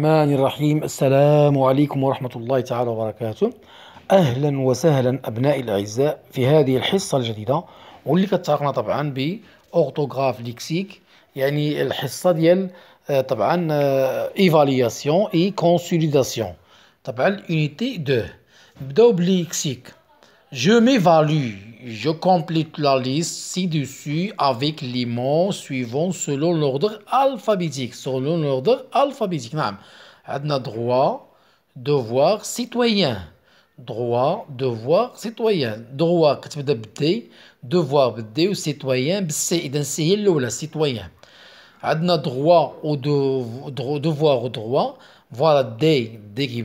الرحمن الرحيم السلام عليكم ورحمة الله تعالى وبركاته أهلا وسهلا أبنائي الأعزاء في هذه الحصة الجديدة واللي كتعرفنا طبعا بأوغتوغراف ليكسيك يعني الحصة ديال آه، طبعا آه، إيفالياسيون إي كونسوليداسيون طبعا يونيتي دو نبداو بليكسيك جو ميفالو Je complète la liste ci-dessus avec les mots suivants selon l'ordre alphabétique. Selon l'ordre alphabétique. Nous avons droit, devoir, citoyen. Droit, devoir, citoyen. Droit, devoir, ou citoyen, citoyen. Nous avons droit au devoir, droit. Voilà, D, D qui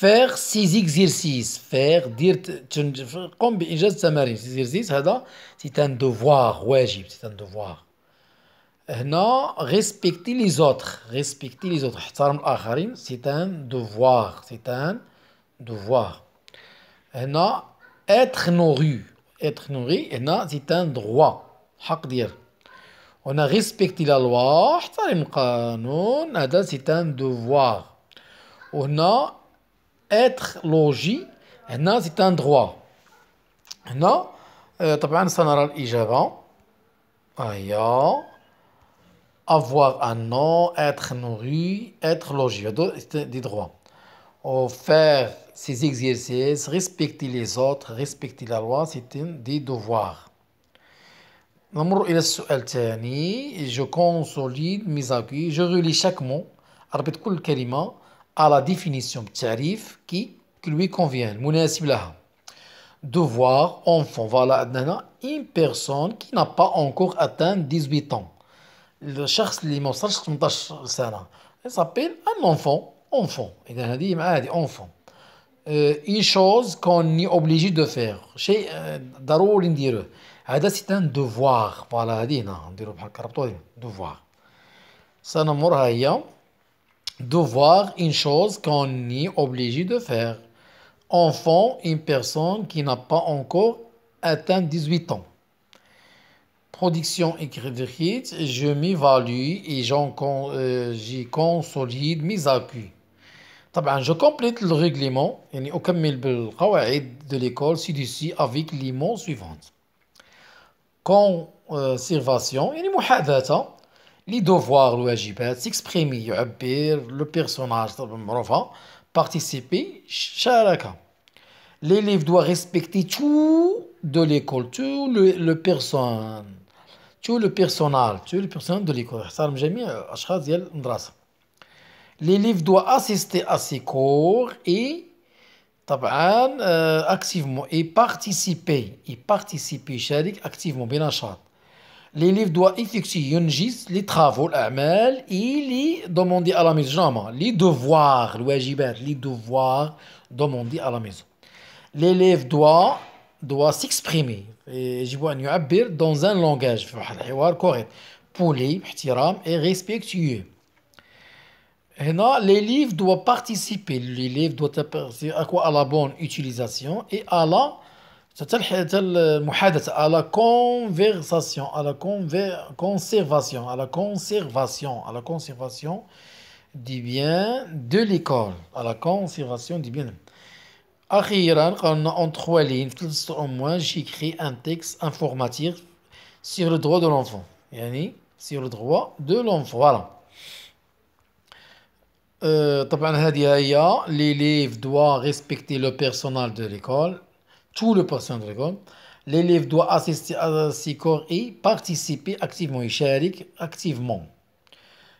faire ces exercices, faire dire comme بإنجاز التمارين ces exercices c'est un devoir c'est un devoir non respecter les autres respecter les autres c'est un devoir c'est un devoir non être nourri être nourri c'est un droit حق dire. on a respecté la loi c'est un devoir a être logis c'est un droit هنا طبعا سنرى avoir un nom, être nourri, être logé, c'est des droits. faire ses exercices, respecter les autres, respecter la loi, c'est des devoirs. نمر الى السؤال الثاني Je je ميزاكي Je relis chaque mot. كل à la définition tarif qui, qui lui convient. Devoir, enfant, voilà, une personne qui n'a pas encore atteint 18 ans. Le شخص اللي ما s'appelle un enfant enfant Il m'a dit enfant euh, une chose qu'on est obligé de faire chez un euh, c'est un devoir voilà هذه devoir de voir une chose qu'on est obligé de faire. Enfant, une personne qui n'a pas encore atteint 18 ans. Production écrite, je m'évalue et euh, j'y consolide mes appuis. Je complète le règlement et de l'école ci-dessus avec mots suivants. Conservation, les devoirs الواجبات سيكسبريمي يعبر لو بيرسوناج تبع المعروفه participer شاركه l'élève doit respecter tout de l'école tout le, personnel, tout le personnel tout le personnel de l'école يحترم جميع الاشخاص ديال المدرسه l'élève doit assister à ses cours et طبعا euh, activement et participer et participer يشارك activement بنشاط l'élève doit effectuer les travaux, l'amal, et les demander à la maison, les devoirs, les devoirs demandés à la maison. L'élève doit, doit s'exprimer, dans un langage correct, poli, et respectueux. L'élève doit participer, l'élève doit participer à quoi À la bonne utilisation et à la à la conversation à la conservation à la conservation à la conservation du bien de l'école à la conservation du bien en trois lignes tout au moins j'écris un texte informatif sur le droit de l'enfant يعني sur le droit de l'enfant voilà euh, طبعا هذه هي l'élève doit respecter le personnel de l'école tout le passé L'élève doit assister à ses cours et participer activement, activement.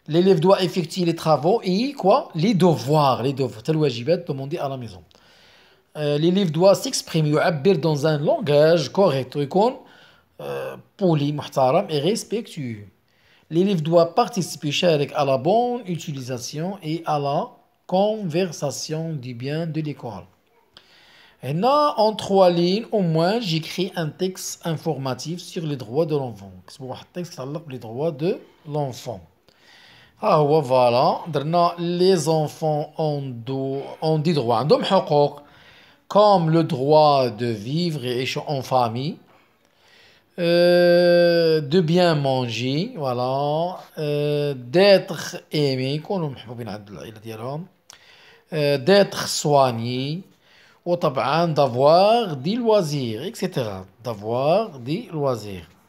L'élève doit effectuer les travaux et quoi Les devoirs, les devoirs, tel demandé à la maison. Euh, l'élève doit s'exprimer dans un langage correct, euh, poli, poli, et respectueux. L'élève doit participer à la bonne utilisation et à la conversation du bien de l'école. Et là, en trois lignes, au moins, j'écris un texte informatif sur les droits de l'enfant. C'est un texte qui les droits de l'enfant. Ah ouais, voilà. Les enfants ont, ont des droits. Comme le droit de vivre et en famille. Euh, de bien manger, voilà, euh, d'être aimé, euh, d'être soigné, وطبعا دافوار دي لوازير اكسيتيرا دافوار دي لوازير